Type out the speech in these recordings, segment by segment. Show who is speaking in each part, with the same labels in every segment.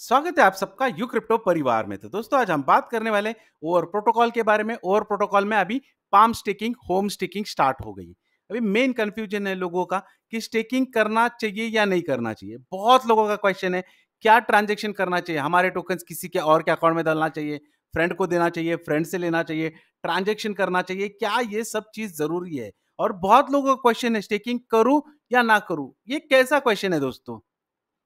Speaker 1: स्वागत है आप सबका यू क्रिप्टो परिवार में तो दोस्तों आज हम बात करने वाले ओवर प्रोटोकॉल के बारे में ओवर प्रोटोकॉल में अभी palm staking home staking start हो गई अभी मेन कंफ्यूजन है लोगों का कि स्टेकिंग करना चाहिए या नहीं करना चाहिए बहुत लोगों का क्वेश्चन है क्या ट्रांजेक्शन करना चाहिए हमारे टोकन किसी के और के अकाउंट में डालना चाहिए फ्रेंड को देना चाहिए फ्रेंड से लेना चाहिए ट्रांजेक्शन करना चाहिए क्या ये सब चीज़ ज़रूरी है और बहुत लोगों का क्वेश्चन है स्टेकिंग करूँ या ना करूँ ये कैसा क्वेश्चन है दोस्तों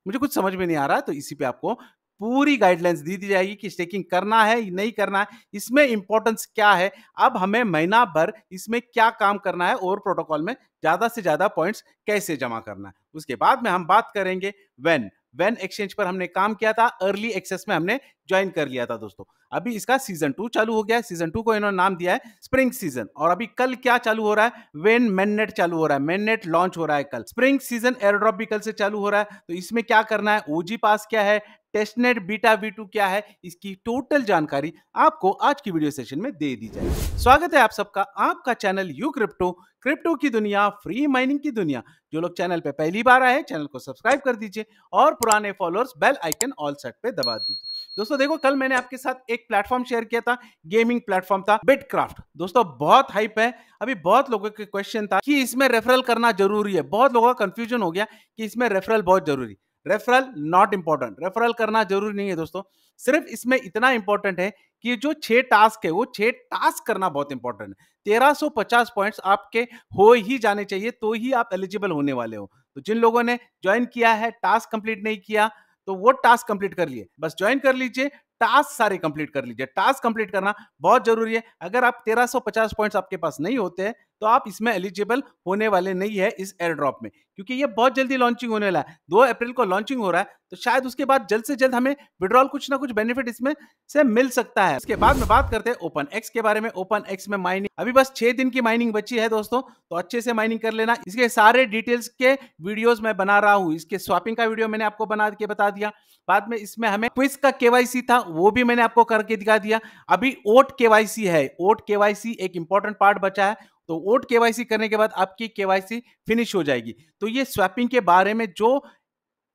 Speaker 1: मुझे कुछ समझ में नहीं आ रहा तो इसी पे आपको पूरी गाइडलाइंस दी दी जाएगी कि स्टेकिंग करना है नहीं करना है इसमें इंपॉर्टेंस क्या है अब हमें महीना भर इसमें क्या काम करना है और प्रोटोकॉल में ज़्यादा से ज़्यादा पॉइंट्स कैसे जमा करना है उसके बाद में हम बात करेंगे वेन वेन एक्सचेंज पर हमने काम किया था अर्ली एक्सेस में हमने ज्वाइन कर लिया था दोस्तों अभी इसका सीजन टू चालू हो गया है सीजन टू को इन्होंने नाम दिया है स्प्रिंग सीजन और अभी कल क्या चालू हो रहा है वेन मेननेट चालू हो रहा है मेननेट लॉन्च हो रहा है कल स्प्रिंग सीजन एयरड्रॉप भी कल से चालू हो रहा है तो इसमें क्या करना है ओजी पास क्या है टेस्टनेट बीटा वी टू क्या है इसकी टोटल जानकारी आपको आज की वीडियो सेशन में दे दी जाएगी स्वागत है आप सबका आपका चैनल यू क्रिप्टो क्रिप्टो की दुनिया फ्री माइनिंग की दुनिया जो लोग चैनल पे पहली बार आए हैं चैनल को सब्सक्राइब कर दीजिए और पुराने followers bell icon all set पे दबा दीजिए दोस्तों देखो कल मैंने आपके साथ एक प्लेटफॉर्म शेयर किया था गेमिंग प्लेटफॉर्म था बिटक्राफ्ट दोस्तों बहुत हाइप है अभी बहुत लोगों के क्वेश्चन था कि इसमें रेफरल करना जरूरी है बहुत लोगों का कंफ्यूजन हो गया कि इसमें रेफरल बहुत जरूरी है रेफरल नॉट इंपॉर्टेंट रेफरल करना जरूरी नहीं है दोस्तों सिर्फ इसमें इतना इंपॉर्टेंट है कि जो छह टास्क है वो छह टास्क करना बहुत इंपॉर्टेंट है तेरह सौ पचास पॉइंट आपके हो ही जाने चाहिए तो ही आप एलिजिबल होने वाले हो तो जिन लोगों ने ज्वाइन किया है टास्क कंप्लीट नहीं किया तो वो टास्क कंप्लीट कर लिए बस ज्वाइन कर लीजिए टास्क सारे कंप्लीट कर लीजिए टास्क कंप्लीट करना बहुत जरूरी है अगर आप 1350 पॉइंट्स आपके पास नहीं होते हैं तो आप इसमें एलिजिबल होने वाले नहीं है इस एयर ड्रॉप में क्योंकि ये बहुत जल्दी लॉन्चिंग होने वाला है दो अप्रैल को लॉन्चिंग हो रहा है तो शायद उसके बाद जल्द से जल्द हमें विड्रॉल कुछ ना कुछ बेनिफिट इसमें से मिल सकता है इसके बाद में बात करते हैं ओपन एक्स के बारे में ओपन एक्स में माइनिंग अभी बस छह दिन की माइनिंग बची है दोस्तों तो अच्छे से माइनिंग कर लेना इसके सारे डिटेल्स के वीडियोज मैं बना रहा हूँ इसके स्वापिंग का वीडियो मैंने आपको बना के बता दिया बाद में इसमें हमें क्विज का केवाईसी था वो भी मैंने आपको करके दिखा दिया अभी ओट के है ओट के एक इंपॉर्टेंट पार्ट बचा है तो ओट के करने के बाद आपकी के फिनिश हो जाएगी तो ये स्वैपिंग के बारे में जो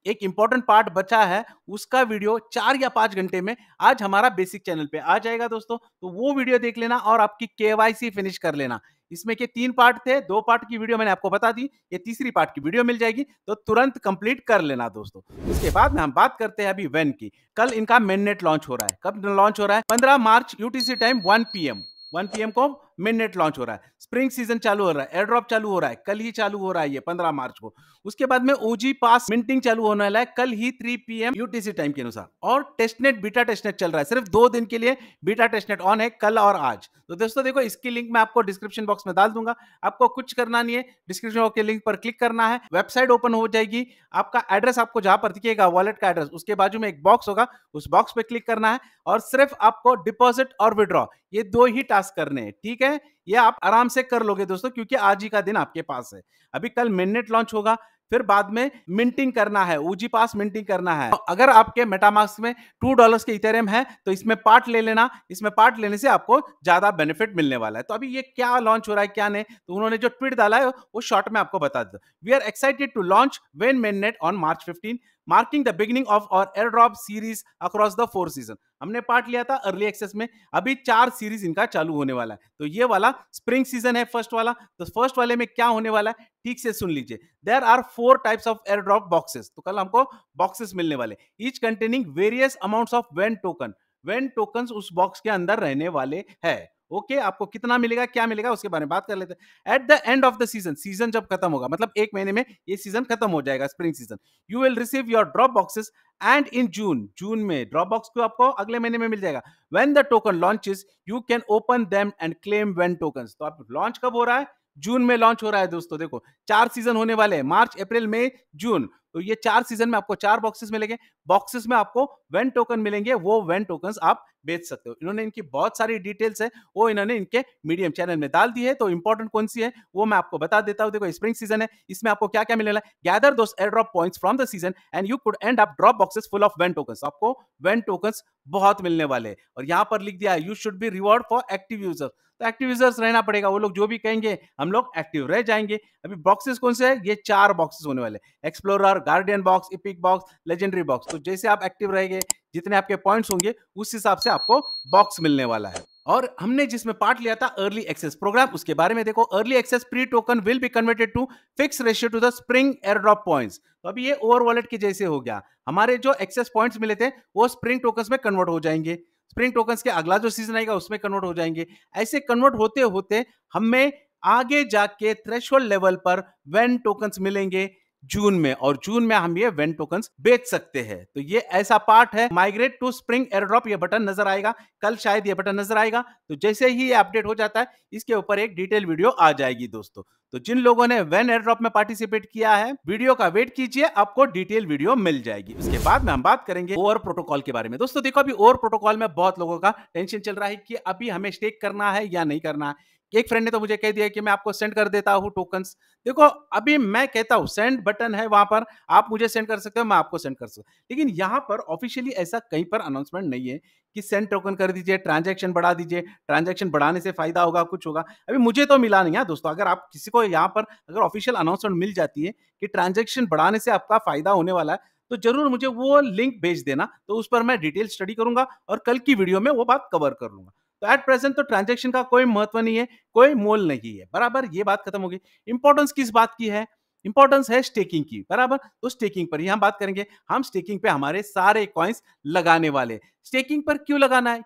Speaker 1: एक इंपॉर्टेंट पार्ट बचा है उसका वीडियो चार या पांच घंटे में आज हमारा बेसिक चैनल पे आ जाएगा दोस्तों तो वो वीडियो देख लेना और आपकी केवाईसी फिनिश कर लेना इसमें के तीन पार्ट थे दो पार्ट की वीडियो मैंने आपको बता दी ये तीसरी पार्ट की वीडियो मिल जाएगी तो तुरंत कंप्लीट कर लेना दोस्तों इसके बाद में हम बात करते हैं अभी वेन की कल इनका मेननेट लॉन्च हो रहा है कब लॉन्च हो रहा है पंद्रह March UTC time one PM one PM को मिडनेट लॉन्च हो रहा है स्प्रिंग सीजन चालू हो रहा है एयरड्रॉप चालू हो रहा है कल ही चालू हो रहा है ये पंद्रह मार्च को उसके बाद में ओजी पास मिंटिंग चालू होने वाला है कल ही थ्री एम यूटीसी टाइम के अनुसार और टेस्टनेट बीटा टेस्टनेट चल रहा है सिर्फ दो दिन के लिए बीटा टेस्टनेट ऑन है कल और आज तो दोस्तों देखो इसकी लिंक मैं आपको डिस्क्रिप्शन बॉक्स में डाल दूंगा आपको कुछ करना नहीं है डिस्क्रिप्शन बॉक्स के लिंक पर क्लिक करना है वेबसाइट ओपन हो जाएगी आपका एड्रेस आपको जहां पर दिखेगा वॉलेट का एड्रेस उसके बाजू में एक बॉक्स होगा उस बॉक्स पर क्लिक करना है और सिर्फ आपको डिपॉजिट और विड्रॉ ये दो ही टास्क करने हैं ठीक है है ये आप आराम से कर लोगे दोस्तों क्योंकि आज ही का दिन आपके पास है अभी कल मिननेट लॉन्च होगा फिर बाद में मिंटिंग करना है ऊजी पास मिंटिंग करना है तो अगर आपके मेटामार्क्स में टू डॉलर्स के इथेरियम है तो इसमें पार्ट ले लेना इसमें पार्ट लेने से आपको ज्यादा बेनिफिट मिलने वाला है तो अभी ये क्या लॉन्च हो रहा है क्या नहीं तो उन्होंने जो ट्वीट डाला है वो शॉर्ट में आपको बता दो we are excited to launch Wen main on March fifteen marking the beginning of our airdrop series across the four season हमने पार्ट लिया था अर्ली एक्सेस में अभी चार सीरीज इनका चालू होने वाला है तो ये वाला स्प्रिंग सीजन है फर्स्ट वाला तो फर्स्ट वाले में क्या होने वाला है ठीक से सुन लीजिए there are four types of airdrop boxes तो कल हमको बॉक्सेस मिलने वाले each containing various amount of Wen token Wen token उस बॉक्स के अंदर रहने वाले है ओके okay, आपको कितना मिलेगा क्या मिलेगा उसके बारे में बात कर लेते हैं at the end of the season season जब खत्म होगा मतलब एक महीने में ये सीजन खत्म हो जाएगा spring season you will receive your drop boxes and in June June में ड्रॉप बॉक्स को आपको अगले महीने में मिल जाएगा Wen the token launches you can open them and claim Wen token तो आप लॉन्च कब हो रहा है जून में लॉन्च हो रहा है दोस्तों देखो चार सीजन होने वाले हैं मार्च अप्रैल मई जून तो ये चार सीजन में आपको चार बॉक्सेस मिलेंगे बॉक्सेस में आपको वेन टोकन मिलेंगे वो वेन टोकन आप बेच सकते हो इन्होंने इनकी बहुत सारी डिटेल्स है वो इन्होंने इनके मीडियम चैनल में डाल दी है तो इंपॉर्टेंट कौन सी है वो मैं आपको बता देता हूँ देखो स्प्रिंग सीजन है इसमें आपको क्या क्या मिलेगा gather airdrop point from the season and you could end up drop boxes full of Wen token आपको वेन टोकन बहुत मिलने वाले और यहाँ पर लिख दिया है you should be reward for active users तो एक्टिव यूजर्स रहना पड़ेगा वो लोग जो भी कहेंगे हम लोग एक्टिव रह जाएंगे अभी बॉक्सेस कौन से है ये चार बॉक्सेस होने वाले explorer guardian box epic box legendary box तो जैसे आप एक्टिव रहेंगे जितने आपके पॉइंट्स होंगे उस हिसाब से आपको बॉक्स मिलने वाला है और हमने जिसमें पार्ट लिया था अर्ली एक्सेस प्रोग्राम उसके बारे में देखो early access pre token will be converted to fix ratio to the spring drop points तो अभी ये ओवर वॉलेट के जैसे हो गया हमारे जो एक्सेस पॉइंट्स मिले थे वो स्प्रिंग टोकन में कन्वर्ट हो जाएंगे स्प्रिंग टोकन के अगला जो सीजन आएगा उसमें कन्वर्ट हो जाएंगे ऐसे कन्वर्ट होते होते हमें आगे जाके थ्रेशोल्ड लेवल पर वेन टोकन मिलेंगे जून में और जून में हम ये वेन टोकन बेच सकते हैं तो ये ऐसा पार्ट है माइग्रेट टू स्प्रिंग एयरड्रॉप ये बटन नजर आएगा कल शायद ये बटन नजर आएगा तो जैसे ही ये अपडेट हो जाता है इसके ऊपर एक डिटेल वीडियो आ जाएगी दोस्तों तो जिन लोगों ने वेन एयरड्रॉप में पार्टिसिपेट किया है वीडियो का वेट कीजिए आपको डिटेल वीडियो मिल जाएगी उसके बाद में हम बात करेंगे ओवर प्रोटोकॉल के बारे में दोस्तों देखो अभी ओवर प्रोटोकॉल में बहुत लोगों का टेंशन चल रहा है कि अभी हमें स्टेक करना है या नहीं करना है एक फ्रेंड ने तो मुझे कह दिया कि मैं आपको सेंड कर देता हूँ टोकन्स देखो अभी मैं कहता हूँ सेंड बटन है वहां पर आप मुझे सेंड कर सकते हो मैं आपको सेंड कर सकता हूँ लेकिन यहाँ पर ऑफिशियली ऐसा कहीं पर अनाउंसमेंट नहीं है कि सेंड टोकन कर दीजिए ट्रांजेक्शन बढ़ा दीजिए ट्रांजेक्शन बढ़ाने से फायदा होगा कुछ होगा अभी मुझे तो मिला नहीं है हाँ दोस्तों अगर आप किसी को यहाँ पर अगर ऑफिशियल अनाउंसमेंट मिल जाती है कि ट्रांजेक्शन बढ़ाने से आपका फायदा होने वाला है तो जरूर मुझे वो लिंक भेज देना तो उस पर मैं डिटेल स्टडी करूंगा और कल की वीडियो में वो बात कवर कर लूंगा तो एट प्रेजेंट तो ट्रांजेक्शन का कोई महत्व नहीं है कोई मोल नहीं है बराबर ये बात खत्म होगी इंपॉर्टेंस किस बात की है इंपॉर्टेंस है स्टेकिंग की बराबर तो स्टेकिंग पर ही हम बात करेंगे हम स्टेकिंग पे हमारे सारे कॉइन्स लगाने वाले स्टेकिंग पर क्यों लगाना है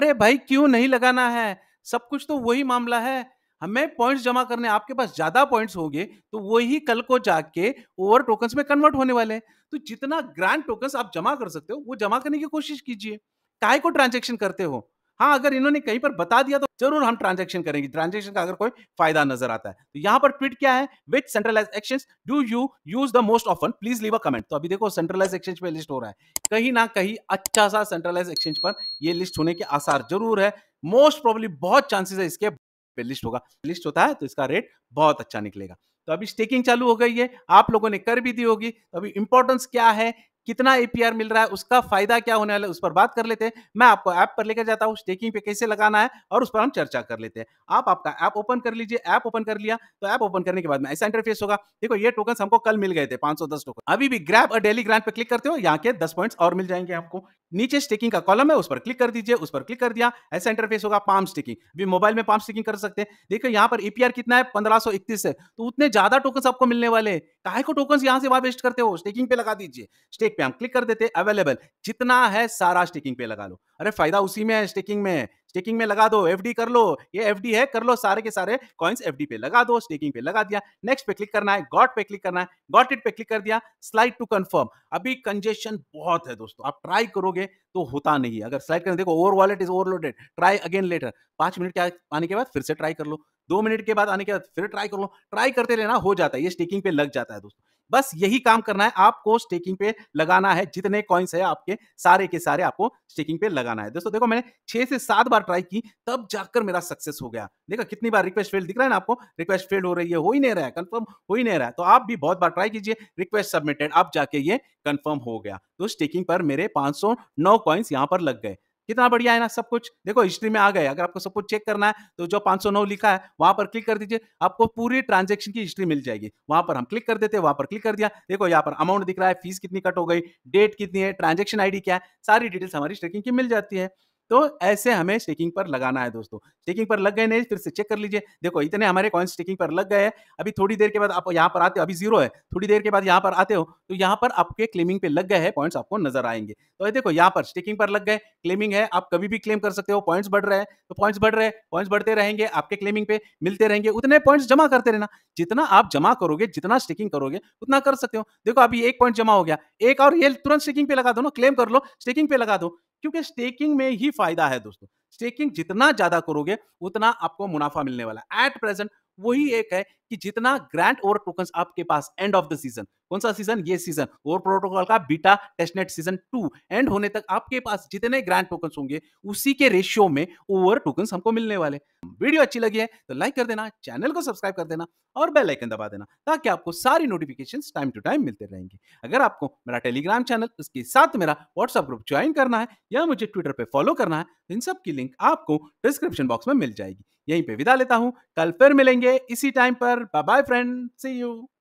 Speaker 1: अरे भाई क्यों नहीं लगाना है सब कुछ तो वही मामला है हमें पॉइंट्स जमा करने आपके पास ज्यादा पॉइंट्स होंगे तो वही कल को जाके ओवर टोकन्स में कन्वर्ट होने वाले हैं तो जितना ग्रैंड टोकन्स आप जमा कर सकते हो वो जमा करने की कोशिश कीजिए काय को ट्रांजेक्शन करते हो हाँ अगर इन्होंने कहीं पर बता दिया तो जरूर हम ट्रांजेक्शन करेंगे ट्रांजेक्शन का अगर कोई फायदा नजर आता है तो यहां पर ट्वीट क्या है which centralize exchange do you use the most often please leave a comment तो अभी देखो सेंट्रलाइज एक्सचेंज पे लिस्ट हो रहा है कहीं ना कहीं अच्छा सा सेंट्रलाइज एक्सचेंज पर यह लिस्ट होने के आसार जरूर है मोस्ट प्रॉब्ली बहुत चांसेस है इसके पे लिस्ट होगा लिस्ट होता है तो इसका रेट बहुत अच्छा निकलेगा तो अभी स्टेकिंग चालू हो गई है आप लोगों ने कर भी दी होगी तो अभी इंपॉर्टेंस क्या है कितना एपीआर मिल रहा है उसका फायदा क्या होने वाला है उस पर बात कर लेते हैं मैं आपको ऐप पर लेकर जाता हूँ स्टेकिंग पे कैसे लगाना है और उस पर हम चर्चा कर लेते हैं आप आपका ऐप ओपन कर लीजिए ऐप ओपन कर लिया तो ऐप ओपन करने के बाद में ऐसा इंटरफेस होगा देखो ये टोकन हमको कल मिल गए थे पांच टोकन अभी भी ग्रैप और डेली ग्रांट पर क्लिक करते हो यहाँ के दस पॉइंट्स और मिल जाएंगे आपको नीचे स्टिकिंग का कॉलम है उस पर क्लिक कर दीजिए उस पर क्लिक कर दिया ऐसा इंटरफेस होगा पाम स्टिकिंग अभी मोबाइल में पाम स्टिकिंग कर सकते हैं देखिए यहाँ पर एपीआर e कितना है 1531 है तो उतने ज्यादा टोकन आपको मिलने वाले काहे को टोकन यहाँ से वहां वेस्ट करते हो स्टेकिंग पे लगा दीजिए स्टेक पे हम क्लिक कर देते अवेलेबल जितना है सारा स्टिकिंग पे लगा लो अरे फायदा उसी में है स्टेकिंग में स्टेकिंग में लगा दो एफ कर लो ये एफ है कर लो सारे के सारे कॉइन्स एफ पे लगा दो स्टेकिंग पे लगा दिया नेक्स्ट पे क्लिक करना है गॉट पे क्लिक करना है गॉट इट पे क्लिक कर दिया स्लाइड टू कंफर्म अभी कंजेशन बहुत है दोस्तों आप ट्राई करोगे तो होता नहीं अगर स्लाइड करना देखो over wallet is overloaded try again later पांच मिनट के आने के बाद फिर से ट्राई कर लो दो मिनट के बाद आने के बाद फिर ट्राई कर लो ट्राई करते रहना हो जाता है ये स्टेकिंग पे लग जाता है दोस्तों बस यही काम करना है आपको स्टेकिंग पे लगाना है जितने कॉइन्स है आपके सारे के सारे आपको स्टेकिंग पे लगाना है दोस्तों देखो मैंने छह से सात बार ट्राई की तब जाकर मेरा सक्सेस हो गया देखा कितनी बार रिक्वेस्ट फेल दिख रहा है ना आपको रिक्वेस्ट फेल हो रही है हो ही नहीं रहा है कन्फर्म हो ही नहीं रहा है तो आप भी बहुत बार ट्राई कीजिए रिक्वेस्ट सबमिटेड आप जाके ये कन्फर्म हो गया तो स्टेकिंग पर मेरे पांच सौ नौ कॉइन्स यहाँ पर लग गए कितना बढ़िया है ना सब कुछ देखो हिस्ट्री में आ गए अगर आपको सब कुछ चेक करना है तो जो 509 लिखा है वहां पर क्लिक कर दीजिए आपको पूरी ट्रांजेक्शन की हिस्ट्री मिल जाएगी वहां पर हम क्लिक कर देते हैं वहां पर क्लिक कर दिया देखो यहाँ पर अमाउंट दिख रहा है फीस कितनी कट हो गई डेट कितनी है ट्रांजेक्शन आईडी क्या है सारी डिटेल्स हमारी ट्रेकिंग की मिल जाती है तो ऐसे हमें स्टेकिंग पर लगाना है दोस्तों स्टेकिंग पर लग गए नहीं फिर से चेक कर लीजिए देखो इतने हमारे कॉइन स्टेकिंग पर लग गए अभी थोड़ी देर के बाद आप यहाँ पर आते हो अभी जीरो है थोड़ी देर के बाद यहाँ पर आते हो तो यहाँ पर आपके क्लेमिंग पे लग गए हैं पॉइंट्स आपको नजर आएंगे तो देखो यहाँ पर स्टेकिंग पर लग गए क्लेमिंग है आप कभी भी क्लेम कर सकते हो पॉइंट्स बढ़ रहे हैं तो पॉइंट्स बढ़ रहे हैं पॉइंट्स बढ़ते रहेंगे आपके क्लेमिंग पे मिलते रहेंगे उतने पॉइंट्स जमा करते रहना जितना आप जमा करोगे जितना स्टेकिंग करोगे उतना कर सकते हो देखो अभी एक पॉइंट जमा हो गया एक और ये तुरंत स्टेकिंग पे लगा दो ना क्लेम कर लो स्टेकिंग पे लगा दो क्योंकि स्टेकिंग में ही फायदा है दोस्तों स्टेकिंग जितना ज्यादा करोगे उतना आपको मुनाफा मिलने वाला है एट प्रेजेंट वही एक है कि जितना ग्रांट ओवर टोकन आपके पास एंड ऑफ द सीजन कौन सा सीजन ये सीजन और प्रोटोकॉल का beta testnet season two end होने तक आपके पास जितने ग्रांड टोकन होंगे उसी के रेशियो में ओवर टोकन हमको मिलने वाले वीडियो अच्छी लगी है तो लाइक कर देना चैनल को सब्सक्राइब कर देना और बेल आइकन दबा देना ताकि आपको सारी नोटिफिकेशन टाइम टू टाइम मिलते रहेंगे अगर आपको मेरा टेलीग्राम चैनल उसके साथ मेरा व्हाट्सएप ग्रुप ज्वाइन करना है या मुझे ट्विटर पर फॉलो करना है इन सब की लिंक आपको डिस्क्रिप्शन बॉक्स में मिल जाएगी यहीं पे विदा लेता हूं कल फिर मिलेंगे इसी टाइम पर bye bye friend see you